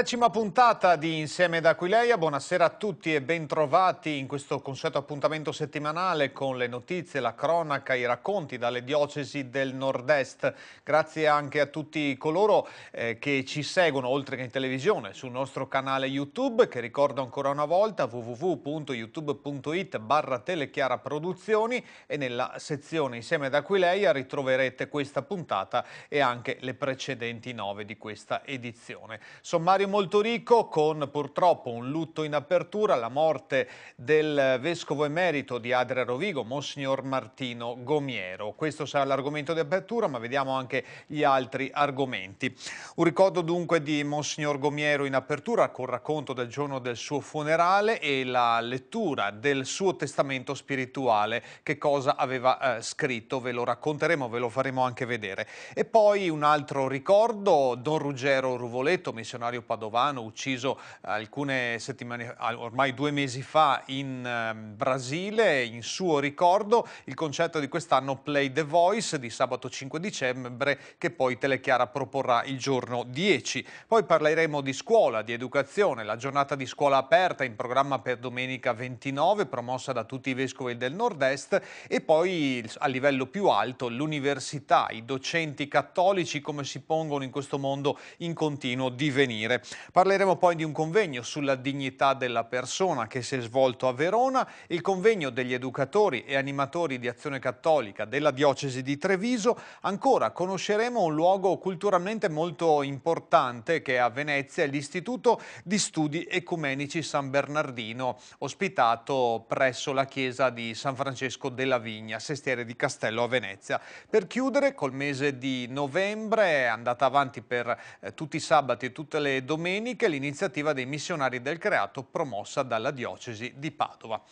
Decima puntata di Insieme da Aquileia, buonasera a tutti e bentrovati in questo consueto appuntamento settimanale con le notizie, la cronaca, i racconti dalle diocesi del nord-est. Grazie anche a tutti coloro eh, che ci seguono oltre che in televisione sul nostro canale YouTube che ricordo ancora una volta www.youtube.it barra telechiara produzioni e nella sezione Insieme da Aquileia ritroverete questa puntata e anche le precedenti nove di questa edizione. Sommario molto ricco con purtroppo un lutto in apertura, la morte del vescovo emerito di Adria Rovigo, Monsignor Martino Gomiero. Questo sarà l'argomento di apertura, ma vediamo anche gli altri argomenti. Un ricordo dunque di Monsignor Gomiero in apertura con racconto del giorno del suo funerale e la lettura del suo testamento spirituale, che cosa aveva eh, scritto, ve lo racconteremo, ve lo faremo anche vedere. E poi un altro ricordo, Don Ruggero Ruvoletto, missionario padovano, padovano ucciso alcune settimane, ormai due mesi fa in ehm, Brasile, in suo ricordo il concerto di quest'anno Play the Voice di sabato 5 dicembre che poi Telechiara proporrà il giorno 10. Poi parleremo di scuola, di educazione, la giornata di scuola aperta in programma per domenica 29 promossa da tutti i vescovi del nord-est e poi a livello più alto l'università, i docenti cattolici come si pongono in questo mondo in continuo divenire. Parleremo poi di un convegno sulla dignità della persona che si è svolto a Verona, il convegno degli educatori e animatori di azione cattolica della diocesi di Treviso. Ancora conosceremo un luogo culturalmente molto importante che è a Venezia, l'Istituto di Studi Ecumenici San Bernardino, ospitato presso la chiesa di San Francesco della Vigna, sestiere di Castello a Venezia. Per chiudere, col mese di novembre, è andata avanti per eh, tutti i sabati e tutte le domeniche, domenica l'iniziativa dei missionari del creato promossa dalla diocesi di Padova.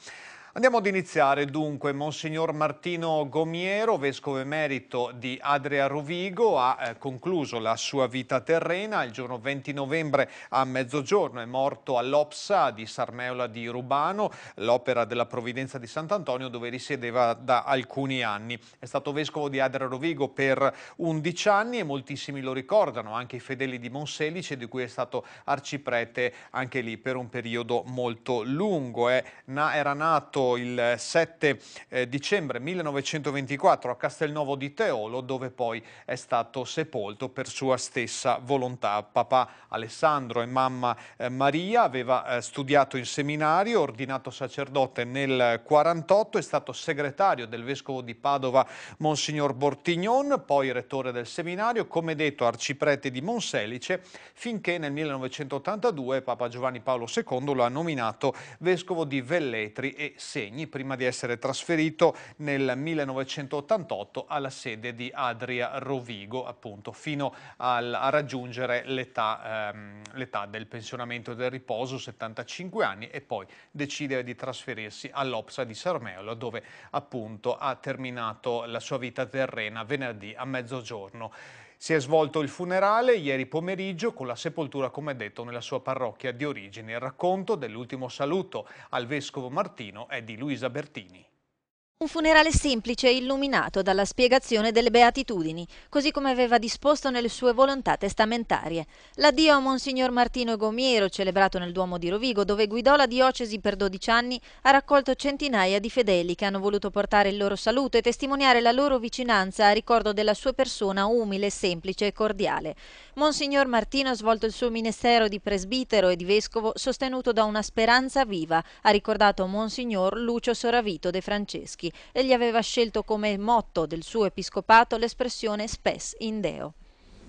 Andiamo ad iniziare dunque. Monsignor Martino Gomiero, vescovo emerito di Adria Rovigo, ha eh, concluso la sua vita terrena. Il giorno 20 novembre a mezzogiorno è morto all'Opsa di Sarmeola di Rubano, l'opera della provvidenza di Sant'Antonio dove risiedeva da alcuni anni. È stato vescovo di Adria Rovigo per 11 anni e moltissimi lo ricordano, anche i fedeli di Monselice di cui è stato arciprete anche lì per un periodo molto lungo. Eh. Na era nato il 7 eh, eh, dicembre 1924 a Castelnuovo di Teolo, dove poi è stato sepolto per sua stessa volontà. Papà Alessandro e mamma eh, Maria aveva studiato in seminario, ordinato sacerdote nel 48, è stato segretario del vescovo di Padova Monsignor Bortignon, poi rettore del seminario, come detto arciprete di Monselice, finché nel 1982 Papa Giovanni Paolo II lo ha nominato vescovo di Velletri e Sicilia assegni prima di essere trasferito nel 1988 alla sede di Adria Rovigo, appunto, fino al, a raggiungere l'età ehm, del pensionamento e del riposo, 75 anni, e poi decidere di trasferirsi all'Opsa di Sarmeolo, dove appunto ha terminato la sua vita terrena venerdì a mezzogiorno. Si è svolto il funerale ieri pomeriggio con la sepoltura, come detto, nella sua parrocchia di origine. Il racconto dell'ultimo saluto al vescovo Martino è di Luisa Bertini. Un funerale semplice e illuminato dalla spiegazione delle beatitudini, così come aveva disposto nelle sue volontà testamentarie. L'addio a Monsignor Martino Gomiero, celebrato nel Duomo di Rovigo, dove guidò la diocesi per 12 anni, ha raccolto centinaia di fedeli che hanno voluto portare il loro saluto e testimoniare la loro vicinanza a ricordo della sua persona umile, semplice e cordiale. Monsignor Martino ha svolto il suo ministero di presbitero e di vescovo sostenuto da una speranza viva, ha ricordato Monsignor Lucio Soravito De Franceschi. Cattolici. Egli aveva scelto come motto del suo episcopato l'espressione spes in Deo.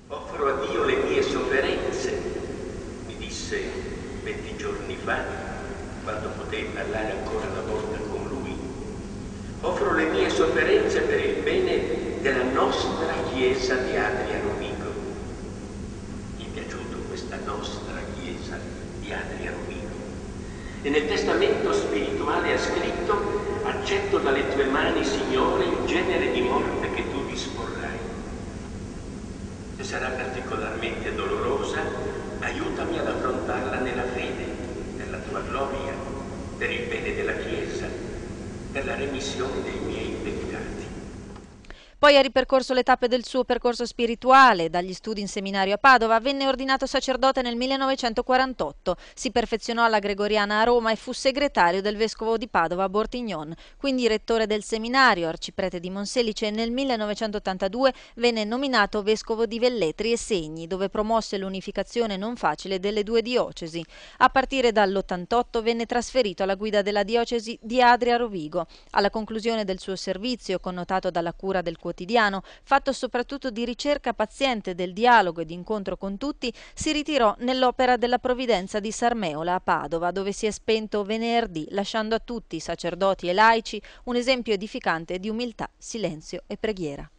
Offro a Dio le mie sofferenze, mi disse venti giorni fa, quando potei parlare ancora una volta con lui. Offro le mie sofferenze per il bene della nostra Chiesa di Adria Rovigo. Mi è piaciuta questa nostra Chiesa di Adria Rovigo. E nel testamento spirituale ha scritto accetto dalle tue mani, Signore, il genere di morte che tu disporrai. Se sarà particolarmente dolorosa, aiutami ad affrontarla nella fede, per la tua gloria, per il bene della Chiesa, per la remissione dei miei peccati. Poi ha ripercorso le tappe del suo percorso spirituale, dagli studi in seminario a Padova, venne ordinato sacerdote nel 1948, si perfezionò alla Gregoriana a Roma e fu segretario del vescovo di Padova a Bortignon, quindi rettore del seminario, arciprete di Monselice e nel 1982 venne nominato vescovo di Velletri e Segni, dove promosse l'unificazione non facile delle due diocesi. A partire dall'88 venne trasferito alla guida della diocesi di Adria Rovigo. Alla conclusione del suo servizio, connotato dalla cura del cuore quotidiano, fatto soprattutto di ricerca paziente del dialogo e di incontro con tutti, si ritirò nell'opera della provvidenza di Sarmeola a Padova, dove si è spento venerdì, lasciando a tutti, sacerdoti e laici, un esempio edificante di umiltà, silenzio e preghiera.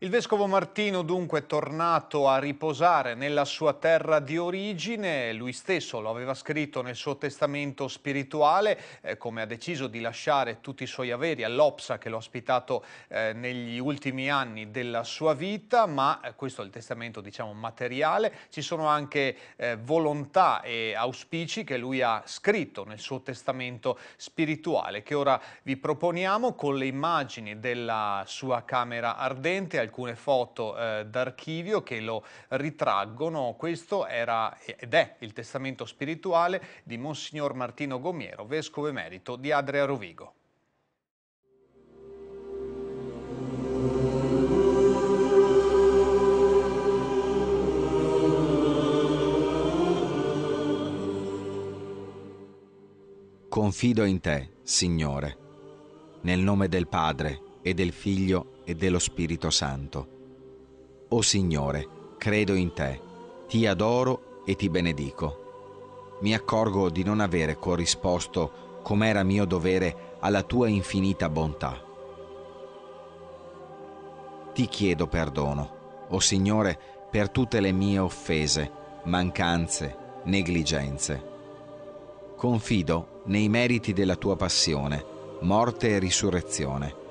Il vescovo Martino dunque è tornato a riposare nella sua terra di origine, lui stesso lo aveva scritto nel suo testamento spirituale, eh, come ha deciso di lasciare tutti i suoi averi all'Opsa che l'ha ospitato eh, negli ultimi anni della sua vita, ma eh, questo è il testamento diciamo materiale, ci sono anche eh, volontà e auspici che lui ha scritto nel suo testamento spirituale che ora vi proponiamo con le immagini della sua camera ardente, alcune foto eh, d'archivio che lo ritraggono. Questo era ed è il testamento spirituale di Monsignor Martino Gomiero, vescovo emerito di Adria Rovigo. Confido in te, Signore, nel nome del Padre e del Figlio e dello Spirito Santo. O Signore, credo in te, ti adoro e ti benedico. Mi accorgo di non avere corrisposto com'era mio dovere alla tua infinita bontà. Ti chiedo perdono, o Signore, per tutte le mie offese, mancanze, negligenze. Confido nei meriti della tua passione, morte e risurrezione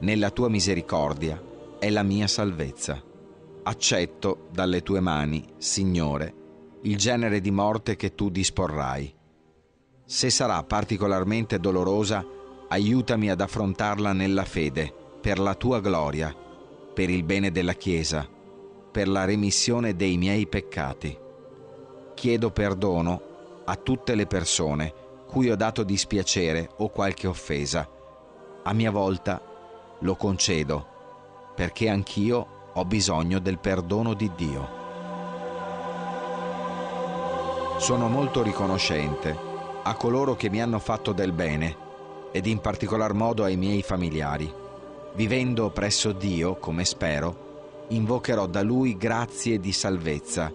nella tua misericordia è la mia salvezza. Accetto dalle tue mani, Signore, il genere di morte che tu disporrai. Se sarà particolarmente dolorosa, aiutami ad affrontarla nella fede, per la tua gloria, per il bene della Chiesa, per la remissione dei miei peccati. Chiedo perdono a tutte le persone cui ho dato dispiacere o qualche offesa. A mia volta lo concedo, perché anch'io ho bisogno del perdono di Dio. Sono molto riconoscente a coloro che mi hanno fatto del bene ed in particolar modo ai miei familiari. Vivendo presso Dio, come spero, invocherò da Lui grazie di salvezza,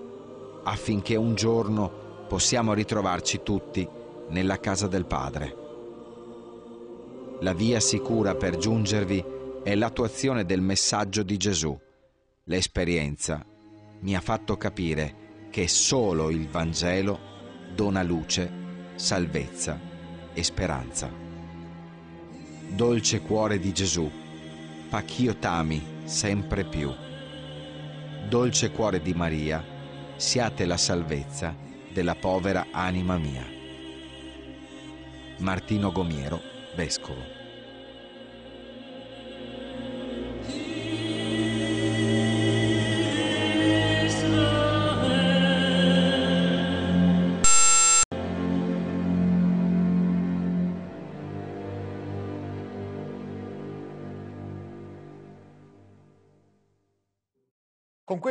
affinché un giorno possiamo ritrovarci tutti nella casa del Padre. La via sicura per giungervi è è l'attuazione del messaggio di Gesù. L'esperienza mi ha fatto capire che solo il Vangelo dona luce, salvezza e speranza. Dolce cuore di Gesù, fa ch'io t'ami sempre più. Dolce cuore di Maria, siate la salvezza della povera anima mia. Martino Gomiero, vescovo.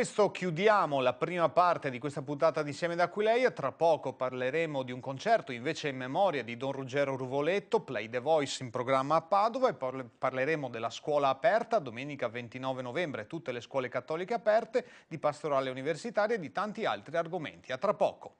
questo chiudiamo la prima parte di questa puntata di Insieme Aquileia. tra poco parleremo di un concerto invece in memoria di Don Ruggero Ruvoletto, Play the Voice in programma a Padova e parleremo della scuola aperta, domenica 29 novembre tutte le scuole cattoliche aperte, di pastorale universitaria e di tanti altri argomenti. A tra poco.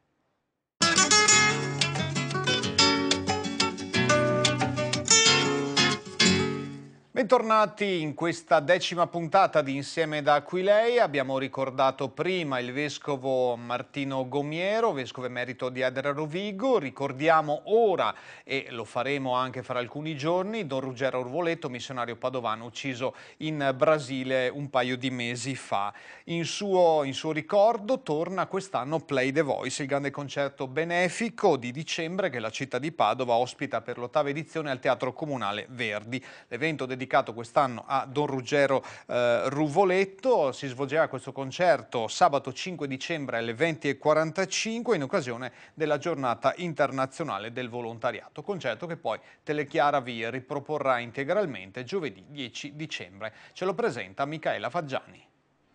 Bentornati in questa decima puntata di Insieme da Aquilei. Abbiamo ricordato prima il vescovo Martino Gomiero, vescovo emerito di Adra Rovigo. Ricordiamo ora, e lo faremo anche fra alcuni giorni, Don Ruggero Orvoletto, missionario padovano, ucciso in Brasile un paio di mesi fa. In suo, in suo ricordo torna quest'anno Play the Voice, il grande concerto benefico di dicembre che la città di Padova ospita per l'ottava edizione al Teatro Comunale Verdi. L'evento dedicato dedicato quest'anno a Don Ruggero eh, Ruvoletto. Si svolgerà questo concerto sabato 5 dicembre alle 20.45 in occasione della giornata internazionale del volontariato, concerto che poi Telechiara vi riproporrà integralmente giovedì 10 dicembre. Ce lo presenta Michaela Faggiani.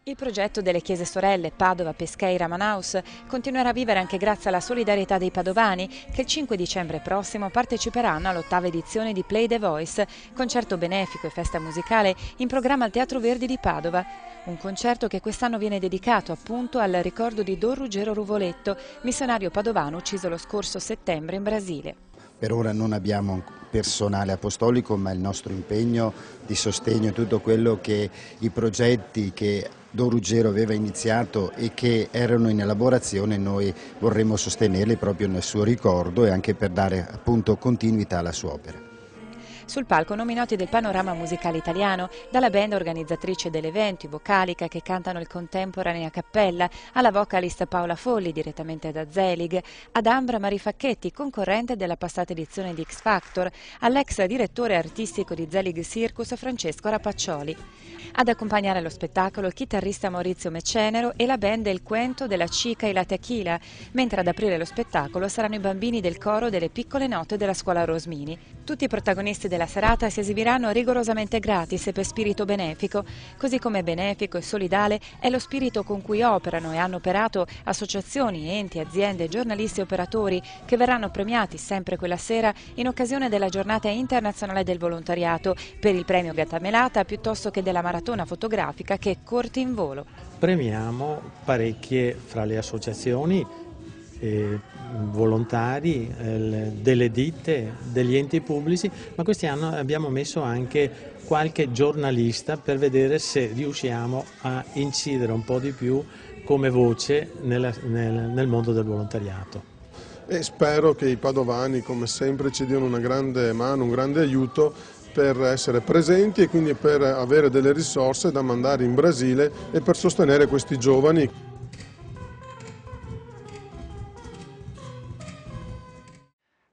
Il progetto delle Chiese Sorelle Padova, Pescheira, Manaus continuerà a vivere anche grazie alla solidarietà dei padovani che il 5 dicembre prossimo parteciperanno all'ottava edizione di Play the Voice, concerto benefico e festa musicale in programma al Teatro Verdi di Padova. Un concerto che quest'anno viene dedicato appunto al ricordo di Don Ruggero Ruvoletto, missionario padovano ucciso lo scorso settembre in Brasile. Per ora non abbiamo personale apostolico, ma il nostro impegno di sostegno a tutto quello che i progetti che Don Ruggero aveva iniziato e che erano in elaborazione noi vorremmo sostenerli proprio nel suo ricordo e anche per dare appunto continuità alla sua opera. Sul palco nomi noti del panorama musicale italiano, dalla band organizzatrice dell'evento, i Vocalica che cantano il contemporaneo a cappella, alla vocalista Paola Folli direttamente da Zelig, ad Ambra Marifacchetti, concorrente della passata edizione di X Factor, all'ex direttore artistico di Zelig Circus Francesco Rapaccioli. Ad accompagnare lo spettacolo il chitarrista Maurizio Mecenero e la band El Quento della Cica e la Tequila, mentre ad aprire lo spettacolo saranno i bambini del coro delle piccole note della scuola Rosmini. Tutti i protagonisti del della serata si esibiranno rigorosamente gratis per spirito benefico, così come benefico e solidale è lo spirito con cui operano e hanno operato associazioni, enti, aziende, giornalisti e operatori che verranno premiati sempre quella sera in occasione della giornata internazionale del volontariato per il premio Gattamelata piuttosto che della maratona fotografica che è corti in volo. Premiamo parecchie fra le associazioni eh, volontari, eh, delle ditte, degli enti pubblici, ma quest'anno abbiamo messo anche qualche giornalista per vedere se riusciamo a incidere un po' di più come voce nel mondo del volontariato. E spero che i padovani come sempre ci diano una grande mano, un grande aiuto per essere presenti e quindi per avere delle risorse da mandare in Brasile e per sostenere questi giovani.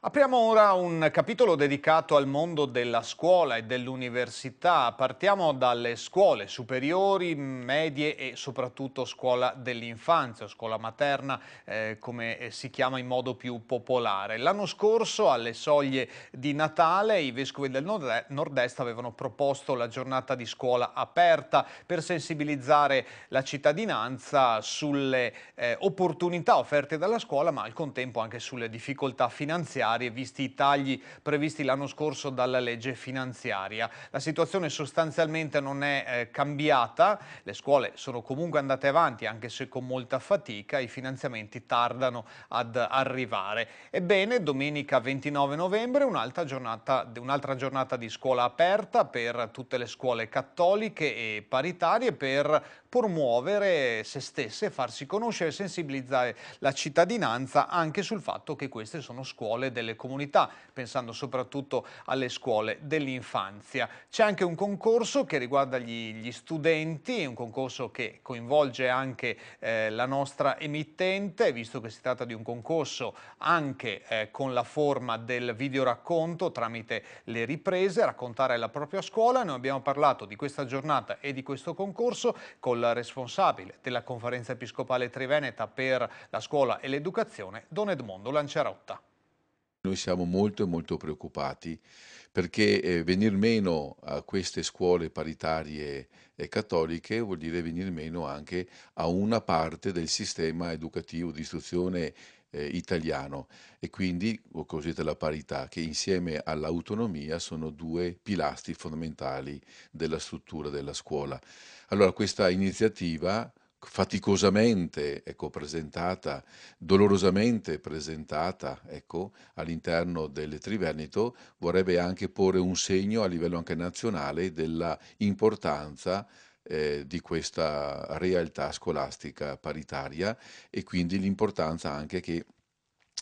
Apriamo ora un capitolo dedicato al mondo della scuola e dell'università. Partiamo dalle scuole superiori, medie e soprattutto scuola dell'infanzia, scuola materna, eh, come eh, si chiama in modo più popolare. L'anno scorso, alle soglie di Natale, i vescovi del nord-est avevano proposto la giornata di scuola aperta per sensibilizzare la cittadinanza sulle eh, opportunità offerte dalla scuola, ma al contempo anche sulle difficoltà finanziarie finanziarie, visti i tagli previsti l'anno scorso dalla legge finanziaria. La situazione sostanzialmente non è eh, cambiata, le scuole sono comunque andate avanti anche se con molta fatica, i finanziamenti tardano ad arrivare. Ebbene, domenica 29 novembre un'altra giornata, un'altra giornata di scuola aperta per tutte le scuole cattoliche e paritarie per promuovere se stesse, farsi conoscere sensibilizzare la cittadinanza anche sul fatto che queste sono scuole della delle comunità, pensando soprattutto alle scuole dell'infanzia. C'è anche un concorso che riguarda gli, gli studenti, un concorso che coinvolge anche eh, la nostra emittente, visto che si tratta di un concorso anche eh, con la forma del videoracconto tramite le riprese, raccontare la propria scuola. Noi abbiamo parlato di questa giornata e di questo concorso con la responsabile della conferenza episcopale Triveneta per la scuola e l'educazione, Don Edmondo Lanciarotta. Noi siamo molto molto preoccupati perché eh, venir meno a queste scuole paritarie eh, cattoliche vuol dire venir meno anche a una parte del sistema educativo di istruzione eh, italiano e quindi cosiddetta la parità che insieme all'autonomia sono due pilastri fondamentali della struttura della scuola. Allora questa iniziativa faticosamente ecco, presentata, dolorosamente presentata ecco, all'interno del Trivenito, vorrebbe anche porre un segno a livello anche nazionale della importanza eh, di questa realtà scolastica paritaria e quindi l'importanza anche che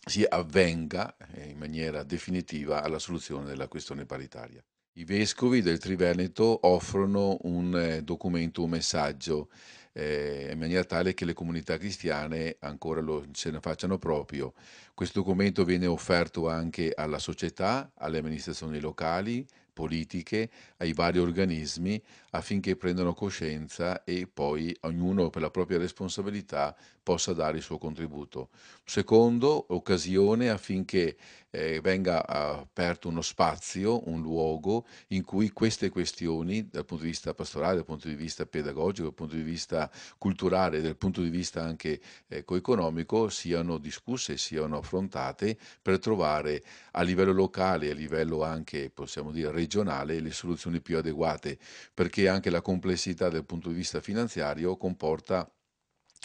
si avvenga eh, in maniera definitiva alla soluzione della questione paritaria. I vescovi del Triveneto offrono un eh, documento, un messaggio, eh, in maniera tale che le comunità cristiane ancora lo, se ne facciano proprio. Questo documento viene offerto anche alla società, alle amministrazioni locali, politiche, ai vari organismi affinché prendano coscienza e poi ognuno per la propria responsabilità possa dare il suo contributo. Secondo, occasione affinché eh, venga aperto uno spazio, un luogo in cui queste questioni, dal punto di vista pastorale, dal punto di vista pedagogico, dal punto di vista culturale, dal punto di vista anche ecco, economico, siano discusse, siano affrontate per trovare a livello locale, a livello anche, possiamo dire, regionale, le soluzioni più adeguate, perché anche la complessità dal punto di vista finanziario comporta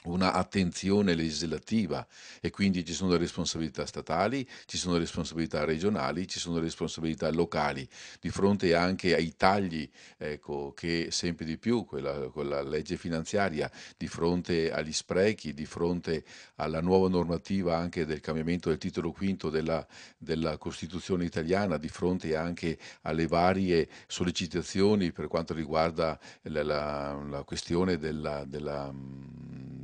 una attenzione legislativa e quindi ci sono responsabilità statali, ci sono responsabilità regionali, ci sono responsabilità locali, di fronte anche ai tagli ecco, che sempre di più quella, quella legge finanziaria, di fronte agli sprechi, di fronte alla nuova normativa anche del cambiamento del titolo quinto della, della Costituzione italiana, di fronte anche alle varie sollecitazioni per quanto riguarda la, la, la questione della, della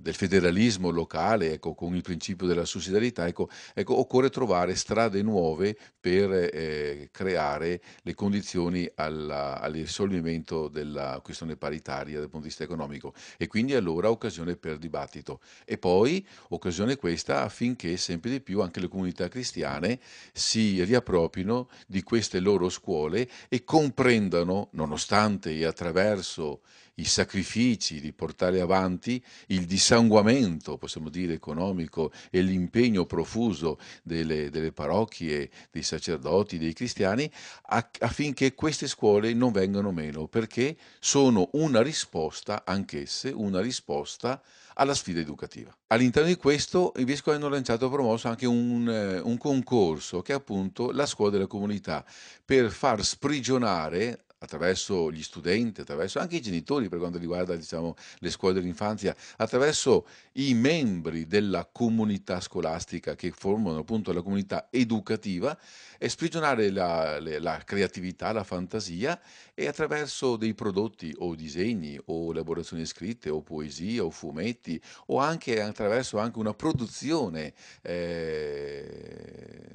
del federalismo locale, ecco, con il principio della sussidiarietà, ecco, ecco, occorre trovare strade nuove per eh, creare le condizioni alla, al risolvimento della questione paritaria dal punto di vista economico e quindi allora occasione per dibattito e poi occasione questa affinché sempre di più anche le comunità cristiane si riapproprino di queste loro scuole e comprendano, nonostante e attraverso i sacrifici di portare avanti il discorso sanguamento, possiamo dire, economico e l'impegno profuso delle, delle parrocchie, dei sacerdoti, dei cristiani, affinché queste scuole non vengano meno, perché sono una risposta, anch'esse, una risposta alla sfida educativa. All'interno di questo i vescovi hanno lanciato e promosso anche un, eh, un concorso che è appunto la scuola della comunità per far sprigionare attraverso gli studenti, attraverso anche i genitori per quanto riguarda diciamo, le scuole dell'infanzia, attraverso i membri della comunità scolastica che formano appunto la comunità educativa, e sprigionare la, la creatività, la fantasia e attraverso dei prodotti o disegni o elaborazioni scritte o poesie o fumetti o anche attraverso anche una produzione eh,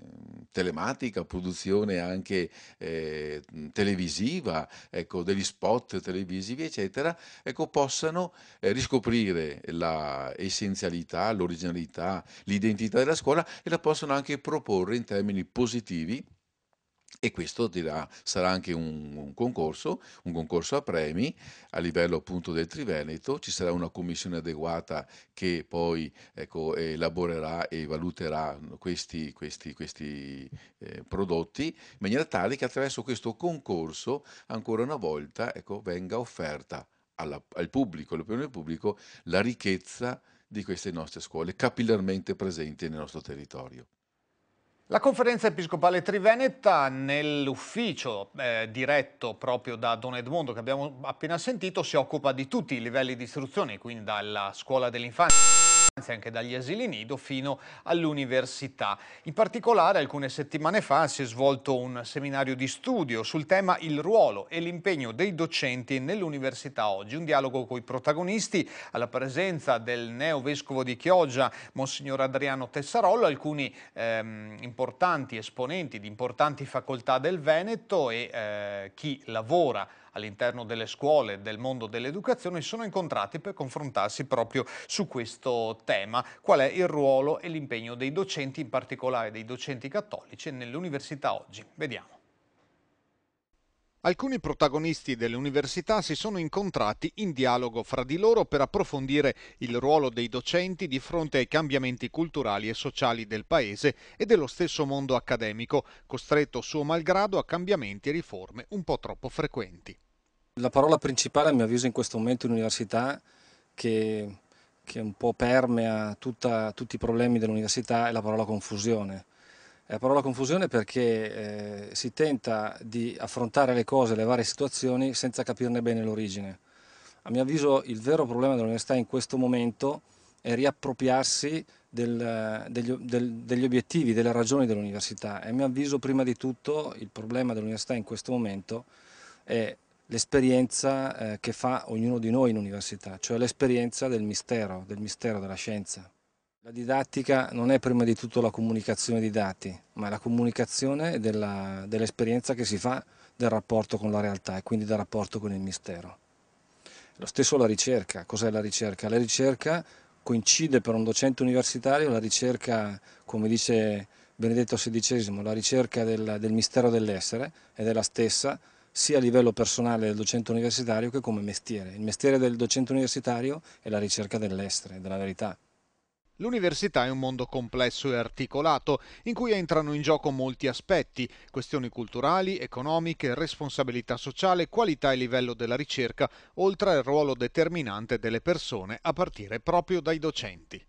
telematica, produzione anche eh, televisiva, televisiva, ecco, degli spot televisivi, eccetera, ecco, possano eh, riscoprire l'essenzialità, l'originalità, l'identità della scuola e la possono anche proporre in termini positivi e questo dirà, sarà anche un, un, concorso, un concorso a premi a livello appunto del Triveneto, ci sarà una commissione adeguata che poi ecco, elaborerà e valuterà questi, questi, questi eh, prodotti in maniera tale che attraverso questo concorso ancora una volta ecco, venga offerta alla, al pubblico, all'opinione del pubblico, la ricchezza di queste nostre scuole capillarmente presenti nel nostro territorio. La conferenza episcopale triveneta nell'ufficio eh, diretto proprio da Don Edmondo che abbiamo appena sentito si occupa di tutti i livelli di istruzione, quindi dalla scuola dell'infanzia anche dagli asili nido fino all'università. In particolare alcune settimane fa si è svolto un seminario di studio sul tema il ruolo e l'impegno dei docenti nell'università oggi, un dialogo con i protagonisti alla presenza del neo vescovo di Chioggia, Monsignor Adriano Tessarollo, alcuni ehm, importanti esponenti di importanti facoltà del Veneto e eh, chi lavora all'interno delle scuole del mondo dell'educazione si sono incontrati per confrontarsi proprio su questo tema, qual è il ruolo e l'impegno dei docenti, in particolare dei docenti cattolici, nell'università oggi. Vediamo. Alcuni protagonisti dell'università si sono incontrati in dialogo fra di loro per approfondire il ruolo dei docenti di fronte ai cambiamenti culturali e sociali del paese e dello stesso mondo accademico, costretto suo malgrado a cambiamenti e riforme un po' troppo frequenti. La parola principale a mio avviso in questo momento in università che, che un po' permea tutta, tutti i problemi dell'università è la parola confusione. È la parola confusione perché eh, si tenta di affrontare le cose, le varie situazioni senza capirne bene l'origine. A mio avviso il vero problema dell'università in questo momento è riappropriarsi del, degli, del, degli obiettivi, delle ragioni dell'università e a mio avviso prima di tutto il problema dell'università in questo momento è l'esperienza eh, che fa ognuno di noi in università, cioè l'esperienza del mistero, del mistero della scienza. La didattica non è prima di tutto la comunicazione di dati, ma è la comunicazione dell'esperienza dell che si fa del rapporto con la realtà e quindi del rapporto con il mistero. Lo stesso la ricerca. Cos'è la ricerca? La ricerca coincide per un docente universitario la ricerca, come dice Benedetto XVI, la ricerca del, del mistero dell'essere ed è la stessa sia a livello personale del docente universitario che come mestiere. Il mestiere del docente universitario è la ricerca dell'essere, della verità. L'università è un mondo complesso e articolato, in cui entrano in gioco molti aspetti, questioni culturali, economiche, responsabilità sociale, qualità e livello della ricerca, oltre al ruolo determinante delle persone, a partire proprio dai docenti.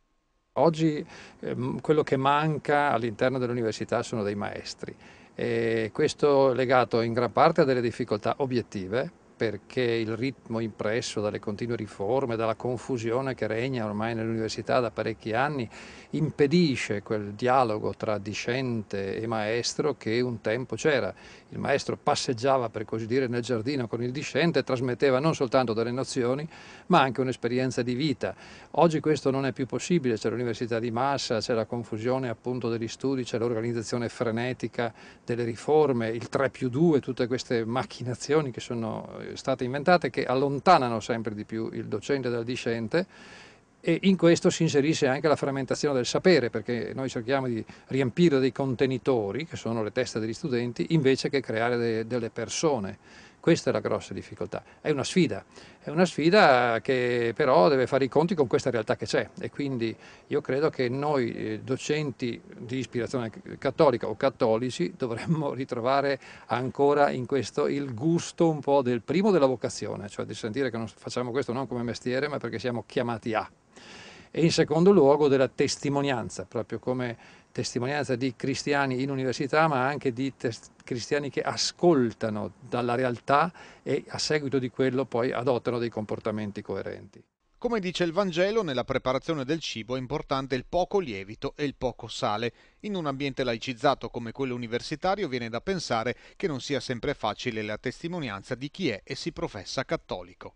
Oggi ehm, quello che manca all'interno dell'università sono dei maestri e questo legato in gran parte a delle difficoltà obiettive perché il ritmo impresso dalle continue riforme, dalla confusione che regna ormai nell'università da parecchi anni, impedisce quel dialogo tra discente e maestro che un tempo c'era. Il maestro passeggiava, per così dire, nel giardino con il discente e trasmetteva non soltanto delle nozioni, ma anche un'esperienza di vita. Oggi questo non è più possibile, c'è l'università di massa, c'è la confusione appunto degli studi, c'è l'organizzazione frenetica delle riforme, il 3 più 2, tutte queste macchinazioni che sono eh, state inventate che allontanano sempre di più il docente dal discente e in questo si inserisce anche la frammentazione del sapere perché noi cerchiamo di riempire dei contenitori che sono le teste degli studenti invece che creare de delle persone questa è la grossa difficoltà. È una sfida, è una sfida che però deve fare i conti con questa realtà che c'è e quindi io credo che noi eh, docenti di ispirazione cattolica o cattolici dovremmo ritrovare ancora in questo il gusto un po' del primo della vocazione, cioè di sentire che facciamo questo non come mestiere ma perché siamo chiamati a. E in secondo luogo della testimonianza, proprio come testimonianza di cristiani in università, ma anche di cristiani che ascoltano dalla realtà e a seguito di quello poi adottano dei comportamenti coerenti. Come dice il Vangelo, nella preparazione del cibo è importante il poco lievito e il poco sale. In un ambiente laicizzato come quello universitario viene da pensare che non sia sempre facile la testimonianza di chi è e si professa cattolico.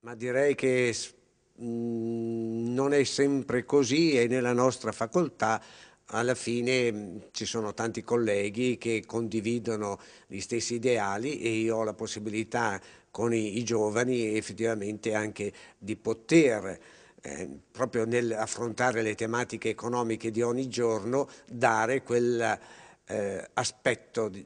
Ma direi che mm, non è sempre così e nella nostra facoltà alla fine mm, ci sono tanti colleghi che condividono gli stessi ideali e io ho la possibilità con i, i giovani effettivamente anche di poter eh, proprio nell'affrontare le tematiche economiche di ogni giorno dare quel eh, aspetto di,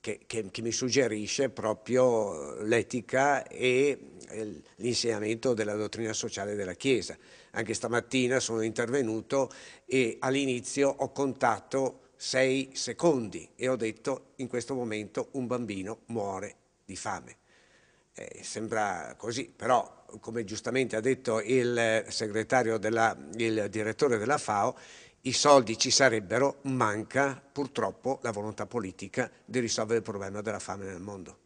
che, che, che mi suggerisce proprio l'etica e eh, l'insegnamento della dottrina sociale della Chiesa anche stamattina sono intervenuto e all'inizio ho contato sei secondi e ho detto in questo momento un bambino muore di fame. Eh, sembra così, però come giustamente ha detto il, della, il direttore della FAO, i soldi ci sarebbero, manca purtroppo la volontà politica di risolvere il problema della fame nel mondo.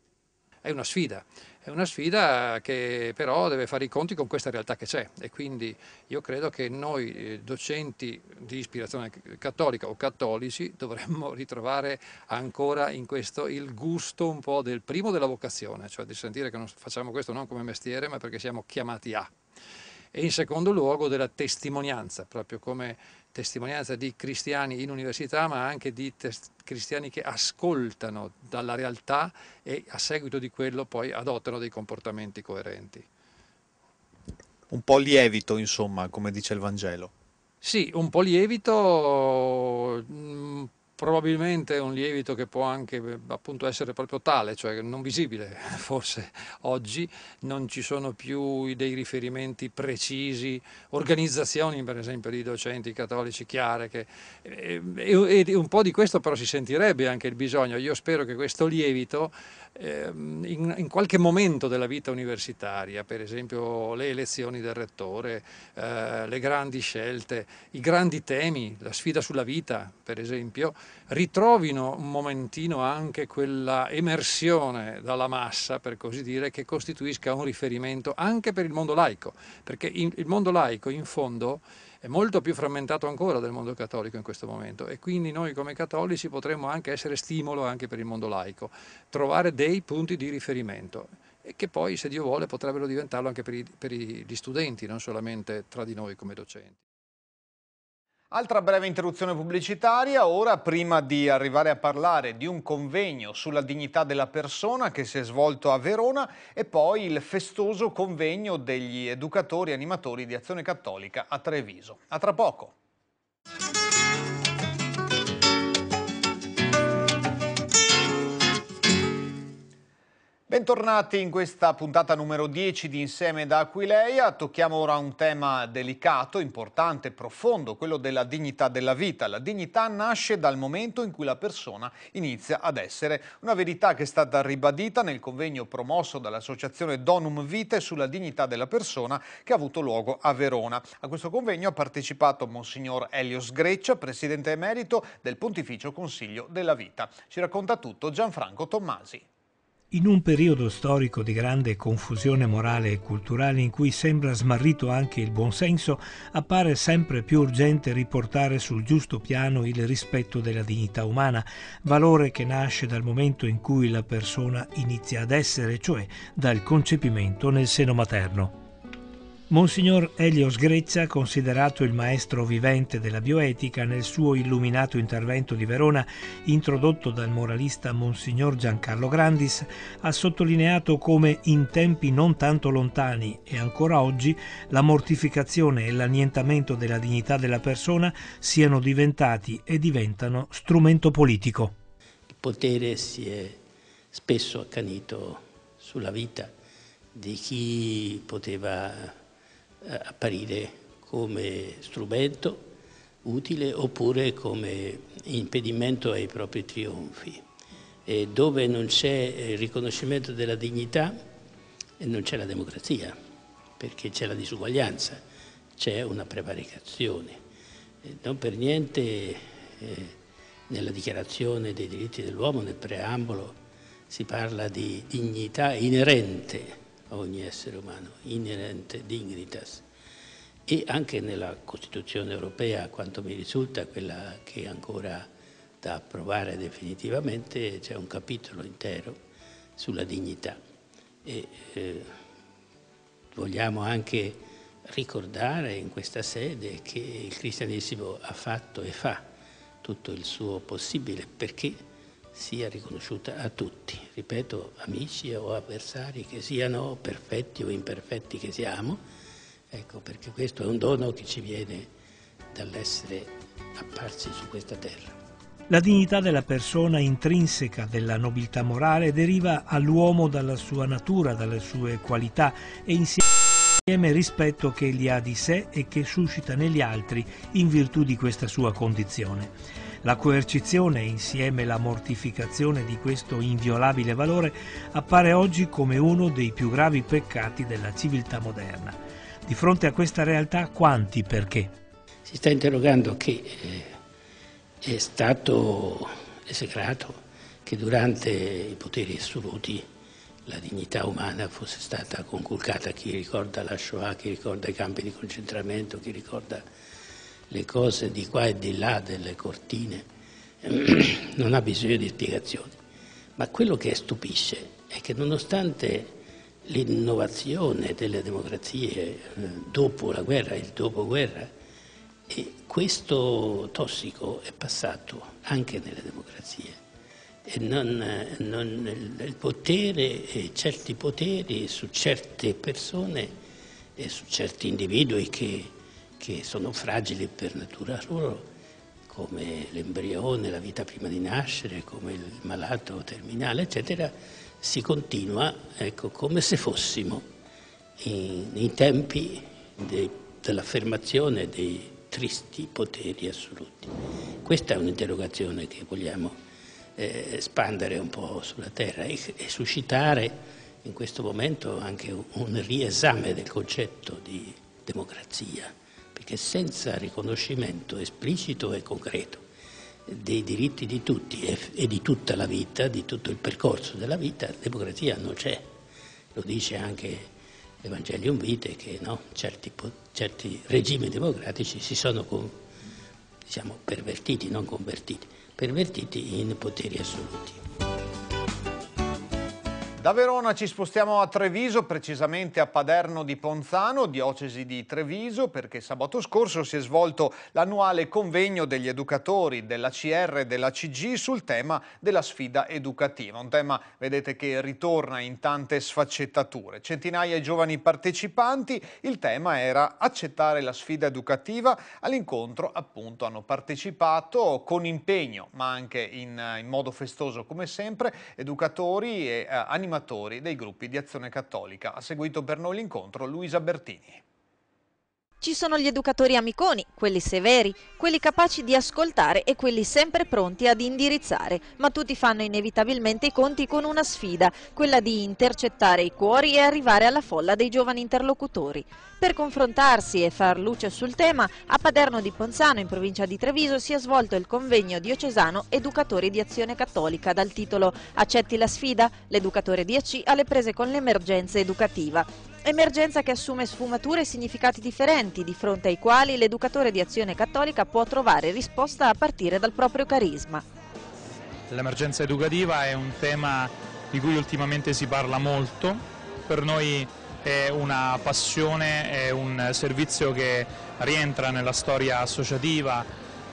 È una sfida, è una sfida che però deve fare i conti con questa realtà che c'è e quindi io credo che noi eh, docenti di ispirazione cattolica o cattolici dovremmo ritrovare ancora in questo il gusto un po' del primo della vocazione, cioè di sentire che non facciamo questo non come mestiere ma perché siamo chiamati a e in secondo luogo della testimonianza, proprio come testimonianza di cristiani in università, ma anche di cristiani che ascoltano dalla realtà e a seguito di quello poi adottano dei comportamenti coerenti. Un po' lievito, insomma, come dice il Vangelo. Sì, un po' lievito, mm, probabilmente un lievito che può anche eh, appunto, essere proprio tale, cioè non visibile forse oggi, non ci sono più dei riferimenti precisi, organizzazioni per esempio di docenti cattolici chiare che, eh, e, e, un po' di questo però si sentirebbe anche il bisogno, io spero che questo lievito eh, in, in, qualche momento della vita universitaria, per esempio le elezioni del rettore, eh, le grandi scelte, i grandi temi, la sfida sulla vita per esempio, ritrovino un momentino anche quella emersione dalla massa, per così dire, che costituisca un riferimento anche per il mondo laico, perché il mondo laico in fondo è molto più frammentato ancora del mondo cattolico in questo momento e quindi noi come cattolici potremmo anche essere stimolo anche per il mondo laico, trovare dei punti di riferimento e che poi se Dio vuole potrebbero diventarlo anche per, i, per gli studenti, non solamente tra di noi come docenti. Altra breve interruzione pubblicitaria, ora prima di arrivare a parlare di un convegno sulla dignità della persona che si è svolto a Verona e poi il festoso convegno degli educatori e animatori di Azione Cattolica a Treviso. A tra poco! Bentornati in questa puntata numero 10 di Insieme da Aquileia. Tocchiamo ora un tema delicato, importante, profondo, quello della dignità della vita. La dignità nasce dal momento in cui la persona inizia ad essere. Una verità che è stata ribadita nel convegno promosso dall'associazione Donum Vite sulla dignità della persona che ha avuto luogo a Verona. A questo convegno ha partecipato Monsignor Elios Greccia, presidente emerito del Pontificio Consiglio della Vita. Ci racconta tutto Gianfranco Tommasi. In un periodo storico di grande confusione morale e culturale in cui sembra smarrito anche il buonsenso, appare sempre più urgente riportare sul giusto piano il rispetto della dignità umana, valore che nasce dal momento in cui la persona inizia ad essere, cioè dal concepimento nel seno materno. Monsignor Elios Greccia, considerato il maestro vivente della bioetica, nel suo illuminato intervento di Verona, introdotto dal moralista Monsignor Giancarlo Grandis, ha sottolineato come in tempi non tanto lontani e ancora oggi la mortificazione e l'annientamento della dignità della persona siano diventati e diventano strumento politico. Il potere si è spesso accanito sulla vita di chi poteva eh, apparire come strumento utile oppure come impedimento ai propri trionfi. E dove non c'è il eh, riconoscimento della dignità eh, non c'è la democrazia, perché c'è la disuguaglianza, c'è una prevaricazione. Non per niente nella dichiarazione dei diritti dell'uomo, nel preambolo, si parla di dignità inerente a ogni essere umano, inerente dignitas. E anche nella Costituzione europea, a quanto mi risulta, quella che è ancora da approvare definitivamente, c'è un capitolo intero sulla dignità. E, eh, vogliamo anche ricordare in questa sede che il cristianesimo ha fatto e fa tutto il suo possibile perché sia riconosciuta a tutti, ripeto, amici o avversari che siano, perfetti o imperfetti che siamo, ecco perché questo è un dono che ci viene dall'essere apparsi su questa terra. La dignità della persona intrinseca della nobiltà morale deriva all'uomo dalla sua natura, dalle sue qualità e insieme rispetto che egli ha di sé e che suscita negli altri in virtù di questa sua condizione. La coercizione insieme alla mortificazione di questo inviolabile valore appare oggi come uno dei più gravi peccati della civiltà moderna. Di fronte a questa realtà quanti perché? Si sta interrogando che eh, è stato esecrato che durante i poteri assoluti la dignità umana fosse stata conculcata. Chi ricorda la Shoah, chi ricorda i campi di concentramento, chi ricorda le cose di qua e di là delle cortine, non ha bisogno di spiegazioni. Ma quello che stupisce è che nonostante l'innovazione delle democrazie eh, dopo la guerra, il dopoguerra, questo tossico è passato anche nelle democrazie. Non, eh, non, il potere, eh, certi poteri su certe persone e su certi individui che che sono fragili per natura loro, come l'embrione, la vita prima di nascere, come il malato terminale, eccetera, si continua ecco, come se fossimo nei tempi de, dell'affermazione dei tristi poteri assoluti. Questa è un'interrogazione che vogliamo eh, espandere un po' sulla Terra e, e suscitare in questo momento anche un riesame del concetto di democrazia perché senza riconoscimento esplicito e concreto dei diritti di tutti e di tutta la vita, di tutto il percorso della vita, democrazia non c'è. Lo dice anche l'Evangelium Vitae che no, certi, certi, regimi democratici si sono con, diciamo, pervertiti, non convertiti, pervertiti in poteri assoluti. Da Verona ci spostiamo a Treviso, precisamente a Paderno di Ponzano, diocesi di Treviso, perché sabato scorso si è svolto l'annuale convegno degli educatori della CR e della CG sul tema della sfida educativa. Un tema, vedete, che ritorna in tante sfaccettature. Centinaia di giovani partecipanti, il tema era accettare la sfida educativa. All'incontro, appunto, hanno partecipato con impegno, ma anche in, eh, in modo festoso, come sempre, educatori e eh, animatori animatori dei gruppi di Azione Cattolica. Ha seguito per noi l'incontro Luisa Bertini. Ci sono gli educatori amiconi, quelli severi, quelli capaci di ascoltare e quelli sempre pronti ad indirizzare, ma tutti fanno inevitabilmente i conti con una sfida, quella di intercettare i cuori e arrivare alla folla dei giovani interlocutori. Per confrontarsi e far luce sul tema, a Paderno di Ponzano, in provincia di Treviso, si è svolto il convegno diocesano Educatori di Azione Cattolica dal titolo Accetti la sfida? L'educatore 10 alle prese con l'emergenza educativa. Emergenza che assume sfumature e significati differenti argomenti di fronte ai quali l'educatore di azione cattolica può trovare risposta a partire dal proprio carisma. L'emergenza educativa è un tema di cui ultimamente si parla molto, per noi è una passione, è un servizio che rientra nella storia associativa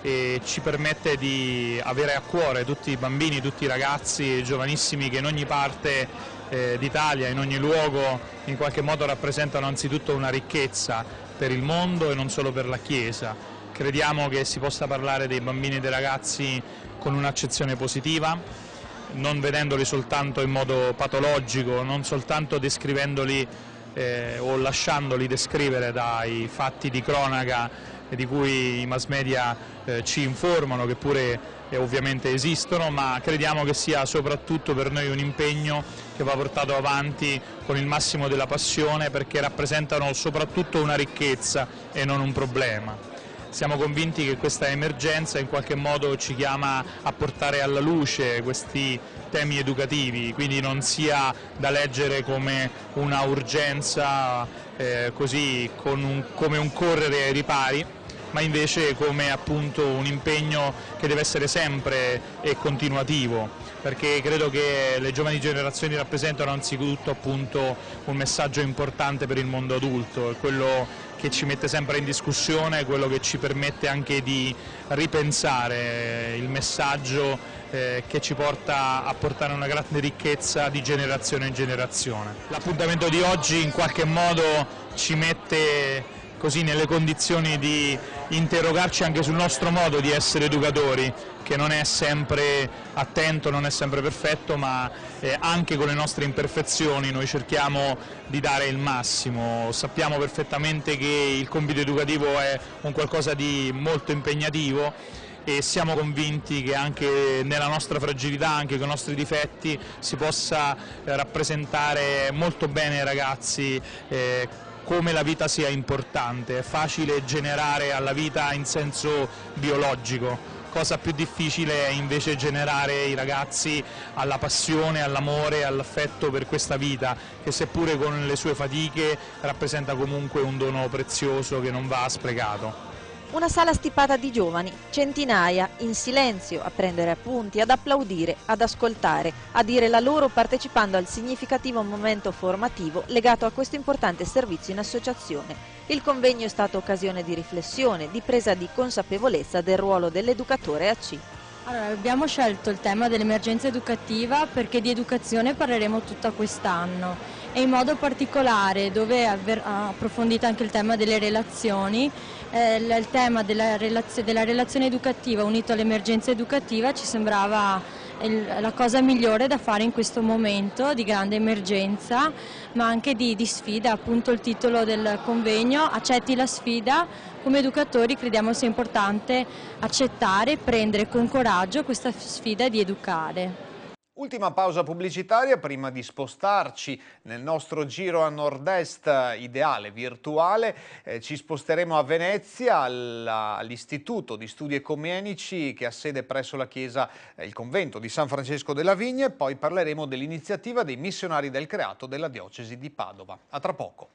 e ci permette di avere a cuore tutti i bambini, tutti i ragazzi giovanissimi che in ogni parte eh, d'Italia, in ogni luogo, in qualche modo rappresentano anzitutto una ricchezza per il mondo e non solo per la Chiesa. Crediamo che si possa parlare dei bambini e dei ragazzi con un'accezione positiva, non vedendoli soltanto in modo patologico, non soltanto descrivendoli eh, o lasciandoli descrivere dai fatti di cronaca di cui i mass media eh, ci informano, che pure che ovviamente esistono, ma crediamo che sia soprattutto per noi un impegno che va portato avanti con il massimo della passione perché rappresentano soprattutto una ricchezza e non un problema. Siamo convinti che questa emergenza in qualche modo ci chiama a portare alla luce questi temi educativi, quindi non sia da leggere come una urgenza, eh, così un, come un correre ai ripari, ma invece come appunto un impegno che deve essere sempre e continuativo, perché credo che le giovani generazioni rappresentano anzitutto appunto un messaggio importante per il mondo adulto, quello che ci mette sempre in discussione, quello che ci permette anche di ripensare il messaggio eh, che ci porta a portare una grande ricchezza di generazione in generazione. L'appuntamento di oggi in qualche modo ci mette così nelle condizioni di interrogarci anche sul nostro modo di essere educatori, che non è sempre attento, non è sempre perfetto, ma eh, anche con le nostre imperfezioni noi cerchiamo di dare il massimo. Sappiamo perfettamente che il compito educativo è un qualcosa di molto impegnativo e siamo convinti che anche nella nostra fragilità, anche con i nostri difetti, si possa eh, rappresentare molto bene i ragazzi eh, come la vita sia importante, è facile generare alla vita in senso biologico, cosa più difficile è invece generare i ragazzi alla passione, all'amore, all'affetto per questa vita, che seppure con le sue fatiche rappresenta comunque un dono prezioso che non va sprecato. Una sala stipata di giovani, centinaia, in silenzio, a prendere appunti, ad applaudire, ad ascoltare, a dire la loro partecipando al significativo momento formativo legato a questo importante servizio in associazione. Il convegno è stato occasione di riflessione, di presa di consapevolezza del ruolo dell'educatore AC. Allora, abbiamo scelto il tema dell'emergenza educativa perché di educazione parleremo tutta quest'anno e in modo particolare dove è approfondito anche il tema delle relazioni eh, il tema della, relazio, della, relazione educativa unito all'emergenza educativa ci sembrava la cosa migliore da fare in questo momento di grande emergenza ma anche di, di sfida, appunto il titolo del convegno accetti la sfida, come educatori crediamo sia importante accettare e prendere con coraggio questa sfida di educare. Ultima pausa pubblicitaria prima di spostarci nel nostro giro a nord-est eh, ideale, virtuale. Eh, ci sposteremo a Venezia, all'Istituto di Studi Ecumenici che ha sede presso la chiesa, eh, il convento di San Francesco della Vigna e poi parleremo dell'iniziativa dei missionari del creato della diocesi di Padova. A tra poco.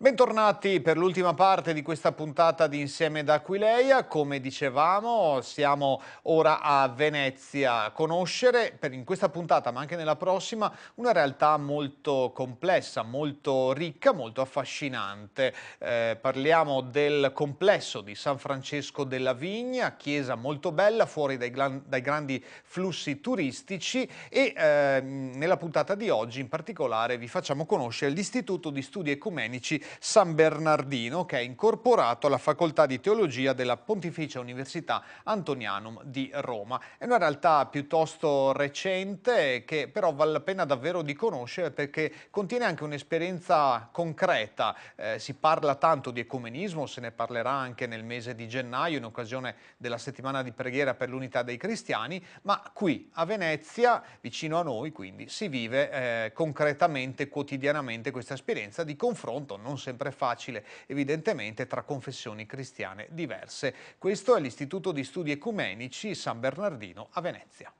Bentornati per l'ultima parte di questa puntata di Insieme da Aquileia. Come dicevamo, siamo ora a Venezia a conoscere, per in questa puntata ma anche nella prossima, una realtà molto complessa, molto ricca, molto affascinante. Eh, parliamo del complesso di San Francesco della Vigna, chiesa molto bella, fuori dai, dai grandi flussi turistici e eh, nella puntata di oggi in particolare vi facciamo conoscere l'Istituto di Studi Ecumenici San Bernardino che è incorporato alla Facoltà di Teologia della Pontificia Università Antonianum di Roma. È una realtà piuttosto recente che però vale la pena davvero di conoscere perché contiene anche un'esperienza concreta. Eh, si parla tanto di ecumenismo, se ne parlerà anche nel mese di gennaio in occasione della settimana di preghiera per l'unità dei cristiani, ma qui a Venezia, vicino a noi, quindi si vive eh, concretamente, quotidianamente questa esperienza di confronto non non sempre facile, evidentemente tra confessioni cristiane diverse. Questo è l'Istituto di Studi Ecumenici San Bernardino a Venezia.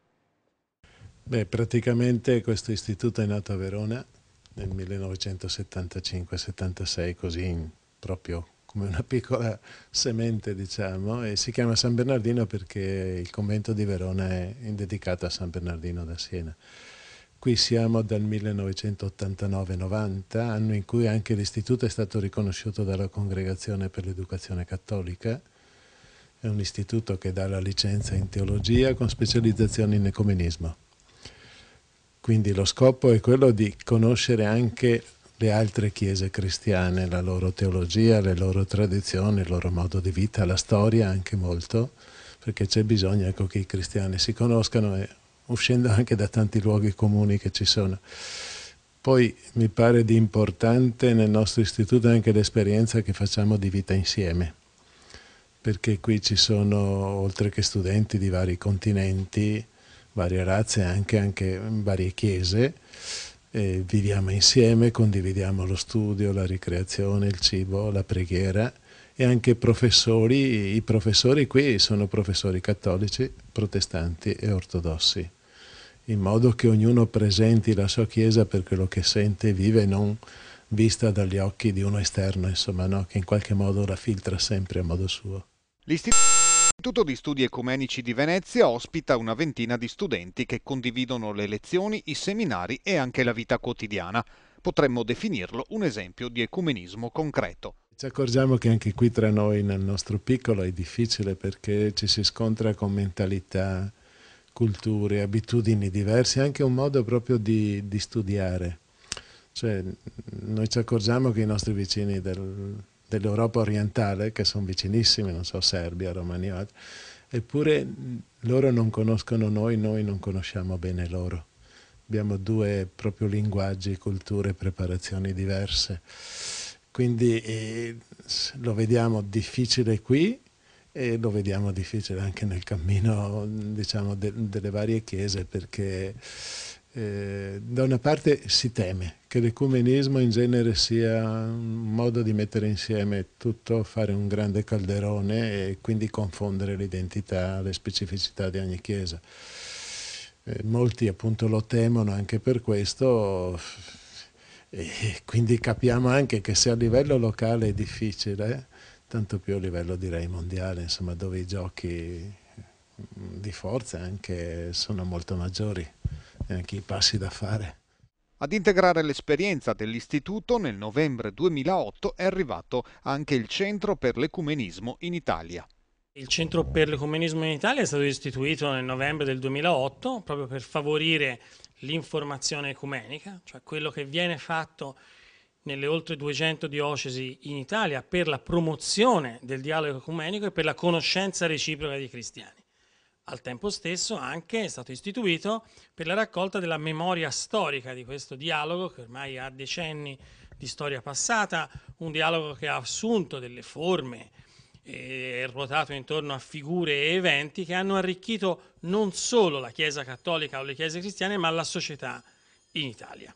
Beh, praticamente questo istituto è nato a Verona nel 1975-76, così in, proprio come una piccola semente, diciamo, e si chiama San Bernardino perché il convento di Verona è dedicato a San Bernardino da Siena. Qui siamo dal 1989-90, anno in cui anche l'istituto è stato riconosciuto dalla Congregazione per l'Educazione Cattolica. È un istituto che dà la licenza in teologia con specializzazione in ecumenismo. Quindi lo scopo è quello di conoscere anche le altre chiese cristiane, la loro teologia, le loro tradizioni, il loro modo di vita, la storia anche molto, perché c'è bisogno ecco, che i cristiani si conoscano e uscendo anche da tanti luoghi comuni che ci sono. Poi mi pare di importante nel nostro istituto anche l'esperienza che facciamo di vita insieme, perché qui ci sono oltre che studenti di vari continenti, varie razze, anche, anche varie chiese, e viviamo insieme, condividiamo lo studio, la ricreazione, il cibo, la preghiera e anche professori, i professori qui sono professori cattolici, protestanti e ortodossi in modo che ognuno presenti la sua Chiesa per quello che sente e vive, non vista dagli occhi di uno esterno, insomma, no? che in qualche modo la filtra sempre a modo suo. L'Istituto di Studi Ecumenici di Venezia ospita una ventina di studenti che condividono le lezioni, i seminari e anche la vita quotidiana. Potremmo definirlo un esempio di ecumenismo concreto. Ci accorgiamo che anche qui tra noi nel nostro piccolo è difficile perché ci si scontra con mentalità culture, abitudini diverse, anche un modo proprio di, di studiare. Cioè, noi ci accorgiamo che i nostri vicini del, dell'Europa orientale, che sono vicinissimi, non so, Serbia, Romania, eppure loro non conoscono noi, noi non conosciamo bene loro. Abbiamo due proprio linguaggi, culture, preparazioni diverse. Quindi eh, lo vediamo difficile qui, e lo vediamo difficile anche nel cammino diciamo, de, delle varie chiese perché eh, da una parte si teme che l'ecumenismo in genere sia un modo di mettere insieme tutto, fare un grande calderone e quindi confondere l'identità, le specificità di ogni chiesa. Eh, molti appunto lo temono anche per questo e quindi capiamo anche che se a livello locale è difficile tanto più a livello direi mondiale, insomma, dove i giochi di forza anche sono molto maggiori e anche i passi da fare. Ad integrare l'esperienza dell'istituto nel novembre 2008 è arrivato anche il Centro per l'Ecumenismo in Italia. Il Centro per l'Ecumenismo in Italia è stato istituito nel novembre del 2008 proprio per favorire l'informazione ecumenica, cioè quello che viene fatto nelle oltre 200 diocesi in Italia per la promozione del dialogo ecumenico e per la conoscenza reciproca dei cristiani. Al tempo stesso anche è stato istituito per la raccolta della memoria storica di questo dialogo che ormai ha decenni di storia passata, un dialogo che ha assunto delle forme e eh, ruotato intorno a figure e eventi che hanno arricchito non solo la Chiesa cattolica o le Chiese cristiane ma la società in Italia.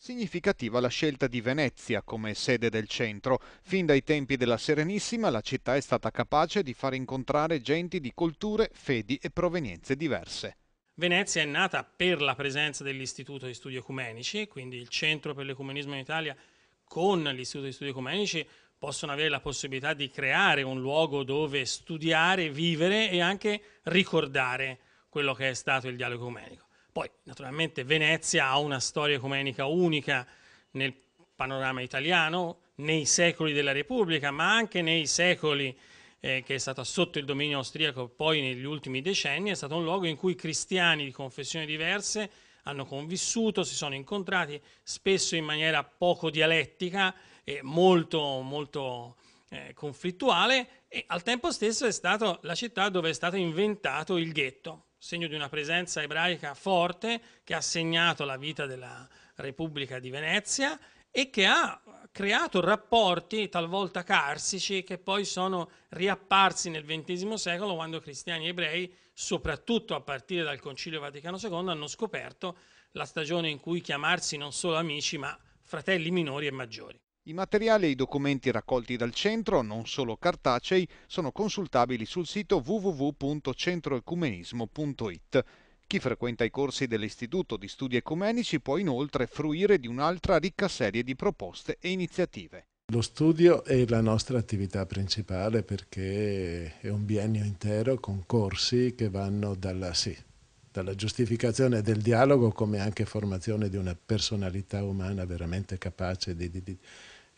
Significativa la scelta di Venezia come sede del centro. Fin dai tempi della Serenissima la città è stata capace di far incontrare genti di culture, fedi e provenienze diverse. Venezia è nata per la presenza dell'Istituto di Studi Ecumenici, quindi il Centro per l'Ecumenismo in Italia con l'Istituto di Studi Ecumenici possono avere la possibilità di creare un luogo dove studiare, vivere e anche ricordare quello che è stato il dialogo ecumenico. Poi naturalmente Venezia ha una storia ecumenica unica nel panorama italiano, nei secoli della Repubblica, ma anche nei secoli eh, che è stata sotto il dominio austriaco, poi negli ultimi decenni, è stato un luogo in cui cristiani di confessioni diverse hanno convissuto, si sono incontrati spesso in maniera poco dialettica e molto, molto eh, conflittuale e al tempo stesso è stata la città dove è stato inventato il ghetto segno di una presenza ebraica forte che ha segnato la vita della Repubblica di Venezia e che ha creato rapporti talvolta carsici che poi sono riapparsi nel XX secolo quando cristiani e ebrei, soprattutto a partire dal Concilio Vaticano II, hanno scoperto la stagione in cui chiamarsi non solo amici ma fratelli minori e maggiori. I materiali e i documenti raccolti dal centro, non solo cartacei, sono consultabili sul sito www.centroecumenismo.it. Chi frequenta i corsi dell'Istituto di Studi Ecumenici può inoltre fruire di un'altra ricca serie di proposte e iniziative. Lo studio è la nostra attività principale perché è un biennio intero con corsi che vanno dalla, sì, dalla giustificazione del dialogo come anche formazione di una personalità umana veramente capace di, di, di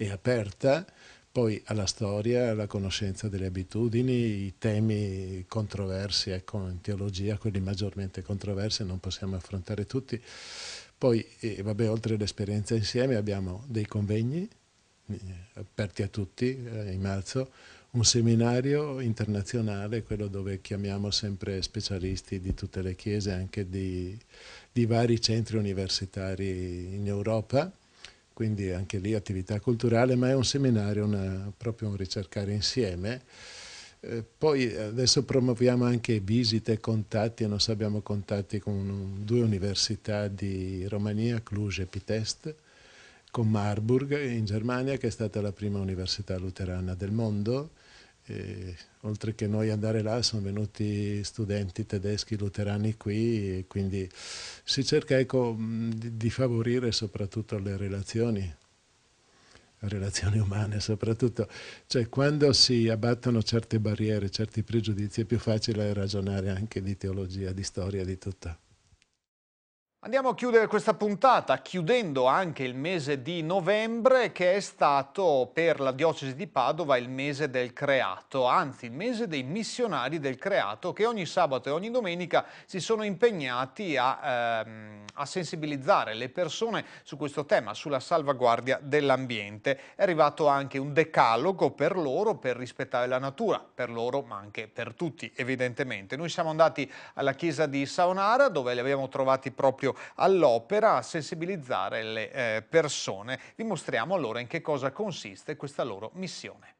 e aperta poi alla storia, alla conoscenza delle abitudini, i temi controversi, ecco in teologia quelli maggiormente controversi non possiamo affrontare tutti. Poi, eh, vabbè, oltre all'esperienza insieme abbiamo dei convegni eh, aperti a tutti eh, in marzo, un seminario internazionale, quello dove chiamiamo sempre specialisti di tutte le chiese, anche di, di vari centri universitari in Europa, quindi anche lì attività culturale, ma è un seminario, una, proprio un ricercare insieme. Eh, poi adesso promuoviamo anche visite, contatti, non so, abbiamo contatti con due università di Romania, Cluj e Pitest, con Marburg in Germania, che è stata la prima università luterana del mondo, e, oltre che noi andare là sono venuti studenti tedeschi luterani qui e quindi si cerca ecco, mm, di, di, favorire soprattutto le relazioni, relazioni umane soprattutto, cioè quando si abbattono certe barriere, certi pregiudizi è più facile ragionare anche di teologia, di storia, di tutto. Andiamo a chiudere questa puntata chiudendo anche il mese di novembre che è stato per la diocesi di Padova il mese del creato, anzi il mese dei missionari del creato che ogni sabato e ogni domenica si sono impegnati a, ehm, a sensibilizzare le persone su questo tema, sulla salvaguardia dell'ambiente. È arrivato anche un decalogo per loro per rispettare la natura, per loro ma anche per tutti evidentemente. Noi siamo andati alla chiesa di Saonara dove li abbiamo trovati proprio proprio all'opera a sensibilizzare le eh, persone. Vi mostriamo allora in che cosa consiste questa loro missione.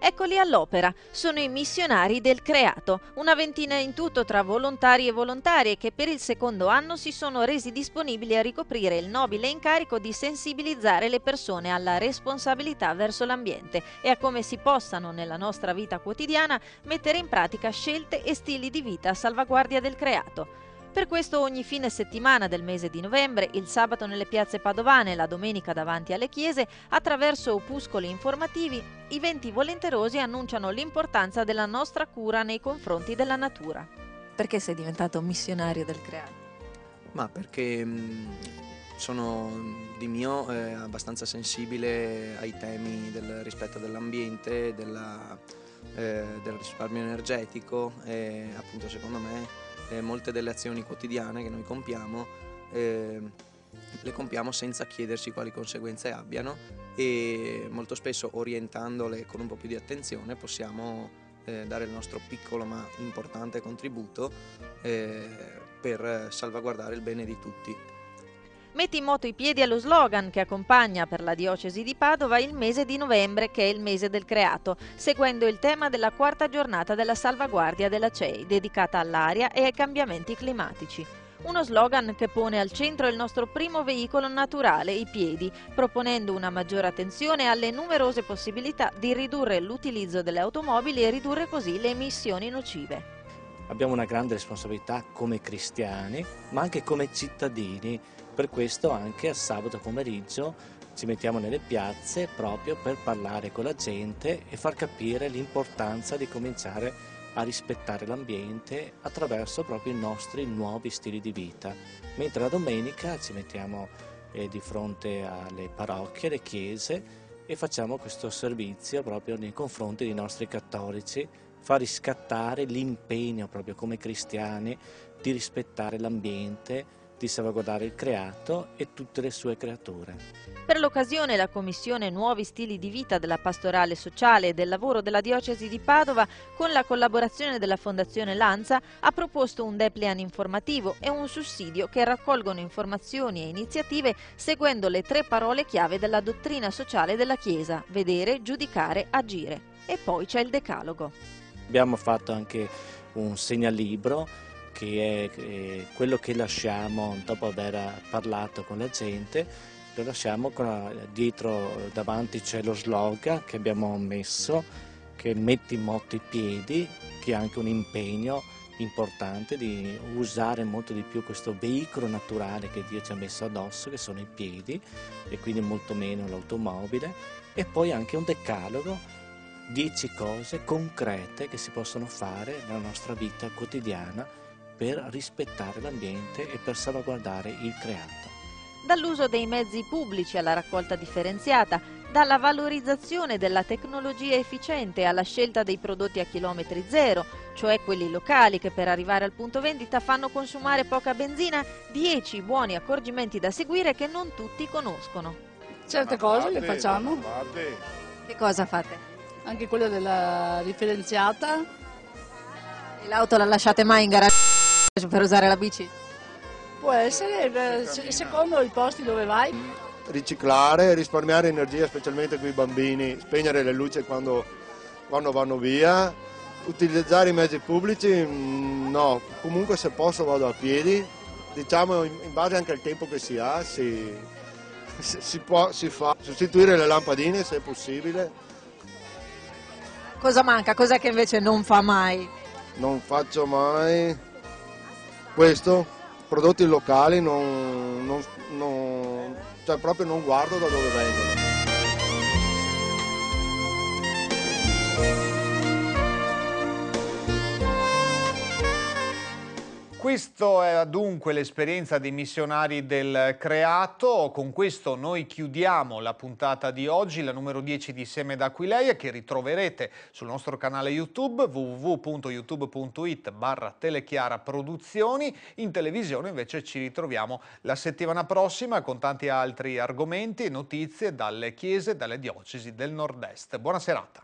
Eccoli all'opera, sono i missionari del Creato, una ventina in tutto tra volontari e volontarie che per il secondo anno si sono resi disponibili a ricoprire il nobile incarico di sensibilizzare le persone alla responsabilità verso l'ambiente e a come si possano nella nostra vita quotidiana mettere in pratica scelte e stili di vita a salvaguardia del Creato. Per questo ogni fine settimana del mese di novembre, il sabato nelle piazze padovane e la domenica davanti alle chiese, attraverso opuscoli informativi, i venti volenterosi annunciano l'importanza della nostra cura nei confronti della natura. Perché sei diventato missionario del creato? Ma perché mm, sono di mio eh, abbastanza sensibile ai temi del rispetto dell'ambiente, della, eh, del risparmio energetico e appunto secondo me eh, molte delle azioni quotidiane che noi compiamo eh, le compiamo senza chiedersi quali conseguenze abbiano e molto spesso orientandole con un po' più di attenzione possiamo eh, dare il nostro piccolo ma importante contributo eh, per salvaguardare il bene di tutti mette in moto i piedi allo slogan che accompagna per la diocesi di Padova il mese di novembre che è il mese del creato, seguendo il tema della quarta giornata della salvaguardia della CEI dedicata all'aria e ai cambiamenti climatici. Uno slogan che pone al centro il nostro primo veicolo naturale, i piedi, proponendo una maggiore attenzione alle numerose possibilità di ridurre l'utilizzo delle automobili e ridurre così le emissioni nocive. Abbiamo una grande responsabilità come cristiani, ma anche come cittadini per questo anche a sabato pomeriggio ci mettiamo nelle piazze proprio per parlare con la gente e far capire l'importanza di cominciare a rispettare l'ambiente attraverso proprio i nostri nuovi stili di vita. Mentre la domenica ci mettiamo eh, di fronte alle parrocchie, alle chiese e facciamo questo servizio proprio nei confronti dei nostri cattolici, fa riscattare l'impegno proprio come cristiani di rispettare l'ambiente di salvaguardare il creato e tutte le sue creature. Per l'occasione la Commissione Nuovi Stili di Vita della Pastorale Sociale e del Lavoro della Diocesi di Padova, con la collaborazione della Fondazione Lanza, ha proposto un deplian informativo e un sussidio che raccolgono informazioni e iniziative seguendo le tre parole chiave della dottrina sociale della Chiesa, vedere, giudicare, agire. E poi c'è il decalogo. Abbiamo fatto anche un segnalibro che è eh, quello che lasciamo dopo aver parlato con la gente, lo lasciamo la, dietro, davanti c'è lo slogan che abbiamo messo, che metti motto i piedi, che è anche un impegno importante di usare molto di più questo veicolo naturale che Dio ci ha messo addosso, che sono i piedi, e quindi molto meno l'automobile, e poi anche un decalogo dieci cose concrete che si possono fare nella nostra vita quotidiana per rispettare l'ambiente e per salvaguardare il creato. Dall'uso dei mezzi pubblici alla raccolta differenziata, dalla valorizzazione della tecnologia efficiente alla scelta dei prodotti a chilometri zero, cioè quelli locali che per arrivare al punto vendita fanno consumare poca benzina, 10 buoni accorgimenti da seguire che non tutti conoscono. Certe cose le facciamo. Che cosa fate? Anche quella della differenziata. E l'auto la lasciate mai in garage? Cioè, per usare la bici? Può essere, eh, secondo i posti dove vai. Riciclare, risparmiare energia, specialmente con i bambini, spegnere le luci quando, quando vanno via, utilizzare i mezzi pubblici, mm, no, comunque se posso vado a piedi, diciamo in base anche al tempo che si ha, si, si, può, si fa, sostituire le lampadine se è possibile. Cosa manca? Cos'è che invece non fa mai? Non faccio mai questo, prodotti locali, non, non, non, cioè proprio non guardo da dove vengono. Questa è dunque l'esperienza dei missionari del creato, con questo noi chiudiamo la puntata di oggi, la numero 10 di Seme d'Aquileia che ritroverete sul nostro canale YouTube www.youtube.it barra telechiara produzioni, in televisione invece ci ritroviamo la settimana prossima con tanti altri argomenti e notizie dalle chiese e dalle diocesi del nord-est. Buona serata.